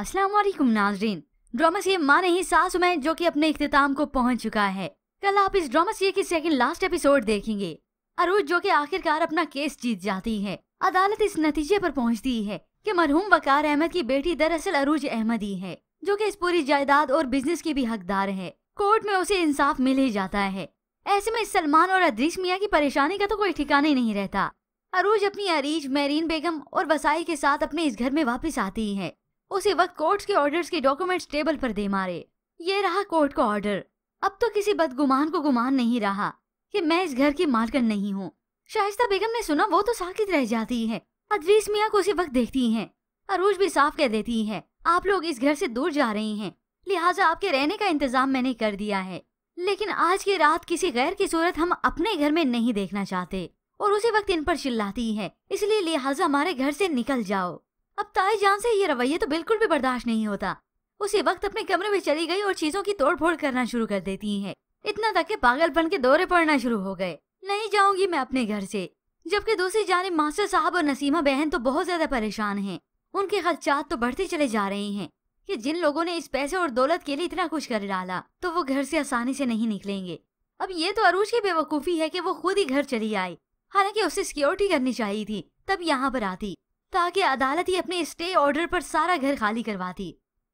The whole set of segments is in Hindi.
असलम नाजरीन ड्रामा सीए माँ नहीं सास में जो कि अपने अख्ताम को पहुंच चुका है कल आप इस ड्रामा सीए की सेकंड लास्ट एपिसोड देखेंगे अरूज जो कि आखिरकार अपना केस जीत जाती है अदालत इस नतीजे पर पहुंचती है कि मरहूम वकार अहमद की बेटी दरअसल अरूज ही है जो कि इस पूरी जायदाद और बिजनेस की भी हकदार है कोर्ट में उसे इंसाफ मिल ही जाता है ऐसे में सलमान और अदरीश मियाँ की परेशानी का तो कोई ठिकाना नहीं रहता अरूज अपनी अरीज मेरीन बेगम और वसाई के साथ अपने इस घर में वापस आती है उसी वक्त कोर्ट के ऑर्डर्स के डॉक्यूमेंट्स टेबल पर दे मारे ये रहा कोर्ट का ऑर्डर अब तो किसी बदगुमान को गुमान नहीं रहा कि मैं इस घर की मालकन नहीं हूँ शाइस्ता बेगम ने सुना वो तो साकित रह जाती है अदवीस मियाँ को उसी वक्त देखती है अरूज भी साफ कह देती है आप लोग इस घर से दूर जा रही हैं लिहाजा आपके रहने का इंतजाम मैंने कर दिया है लेकिन आज की रात किसी गैर की सूरत हम अपने घर में नहीं देखना चाहते और उसी वक्त इन पर चिल्लाती है इसलिए लिहाजा हमारे घर से निकल जाओ अब ताई जान से ये रवैया तो बिल्कुल भी बर्दाश्त नहीं होता उसी वक्त अपने कमरे में चली गई और चीजों की तोड़ फोड़ करना शुरू कर देती है इतना तक के पागलपन के दौरे पड़ना शुरू हो गए नहीं जाऊंगी मैं अपने घर से जबकि दूसरी जानब मास्टर साहब और नसीमा बहन तो बहुत ज्यादा परेशान हैं उनके खर्चात तो बढ़ते चले जा रहे हैं कि जिन लोगों ने इस पैसे और दौलत के लिए इतना कुछ कर डाला तो वो घर से आसानी से नहीं निकलेंगे अब ये तो अरूज की बेवकूफ़ी है कि वो खुद ही घर चली आई हालांकि उसे सिक्योरिटी करनी चाहिए थी तब यहाँ पर आती ताकि अदालत ही अपने स्टे ऑर्डर पर सारा घर खाली करवाती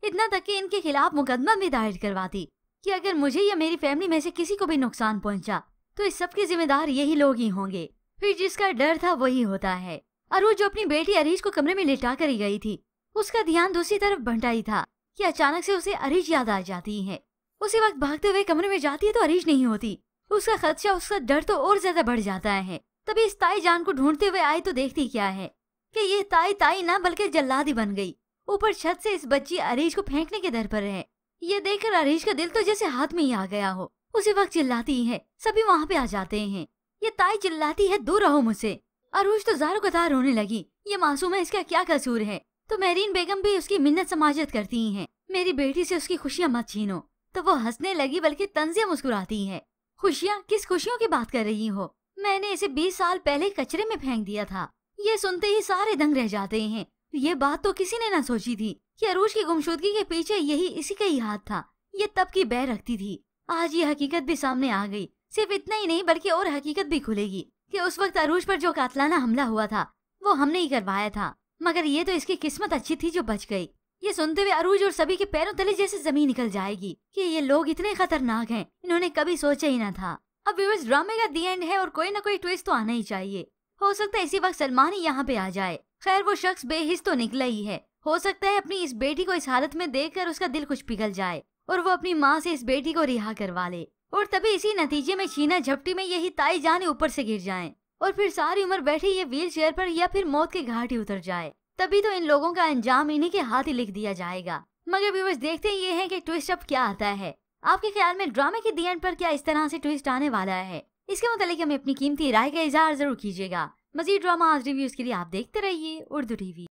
इतना तक कि इनके खिलाफ मुकदमा भी दायर करवाती कि अगर मुझे या मेरी फैमिली में से किसी को भी नुकसान पहुंचा तो इस सब के जिम्मेदार यही लोग ही होंगे फिर जिसका डर था वही होता है अरूज जो अपनी बेटी अरीज को कमरे में लेटा कर गई थी उसका ध्यान दूसरी तरफ बंटा ही था कि अचानक से उसे अरीज याद आ जाती है उसी वक्त भागते हुए कमरे में जाती है तो अरीज नहीं होती उसका खदशा उसका डर तो और ज्यादा बढ़ जाता है तभी इस ताई जान को ढूंढते हुए आई तो देखती क्या है कि ये ताई ताई ना बल्कि जल्लादी बन गई ऊपर छत से इस बच्ची अरीश को फेंकने के दर पर है ये देखकर अरीश का दिल तो जैसे हाथ में ही आ गया हो उसी वक्त चिल्लाती है सभी वहाँ पे आ जाते हैं ये ताई चिल्लाती है दूर रहो मुझसे अरूज तो जारो कतार रोने लगी ये मासूम है इसका क्या कसूर है तो मेहरीन बेगम भी उसकी मिन्नत समाजत करती है मेरी बेटी से उसकी खुशियाँ मत छीनो तो वो हंसने लगी बल्कि तंजिया मुस्कुराती है खुशियाँ किस खुशियों की बात कर रही हो मैंने इसे बीस साल पहले कचरे में फेंक दिया था ये सुनते ही सारे दंग रह जाते हैं तो ये बात तो किसी ने ना सोची थी कि अरूज की गुमशुदगी के पीछे यही इसी का ही हाथ था ये तब की बह रखती थी आज ये हकीकत भी सामने आ गई सिर्फ इतना ही नहीं बल्कि और हकीकत भी खुलेगी कि उस वक्त अरूज पर जो कातलाना हमला हुआ था वो हमने ही करवाया था मगर ये तो इसकी किस्मत अच्छी थी जो बच गई ये सुनते हुए अरूज और सभी के पैरों तले जैसे जमीन निकल जाएगी कि ये लोग इतने खतरनाक हैं इन्होंने कभी सोचा ही ना था अब व्यूवर्स ड्रामे का दी एंड है और कोई ना कोई ट्विस्ट तो आना ही चाहिए हो सकता है इसी वक्त सलमान ही यहाँ पे आ जाए खैर वो शख्स बेहिस तो निकला ही है हो सकता है अपनी इस बेटी को इस हालत में कर उसका दिल कुछ पिघल जाए और वो अपनी माँ से इस बेटी को रिहा करवा ले और तभी इसी नतीजे में छीना झपटी में यही ताई जाने ऊपर से गिर जाए और फिर सारी उम्र बैठे ये व्हील चेयर पर या फिर मौत के घाट ही उतर जाए तभी तो इन लोगों का अंजाम इन्हीं के हाथ ही लिख दिया जाएगा मगर व्यूवर्स देखते ये है की ट्विस्ट अब क्या आता है आपके ख्याल में ड्रामे के दी एंड पर क्या इस तरह से ट्विस्ट आने वाला है इसके मतलब हमें अपनी कीमती राय का इजहार जरूर कीजिएगा मजीद ड्रामा रिव्यूज के लिए आप देखते रहिए उर्दू टीवी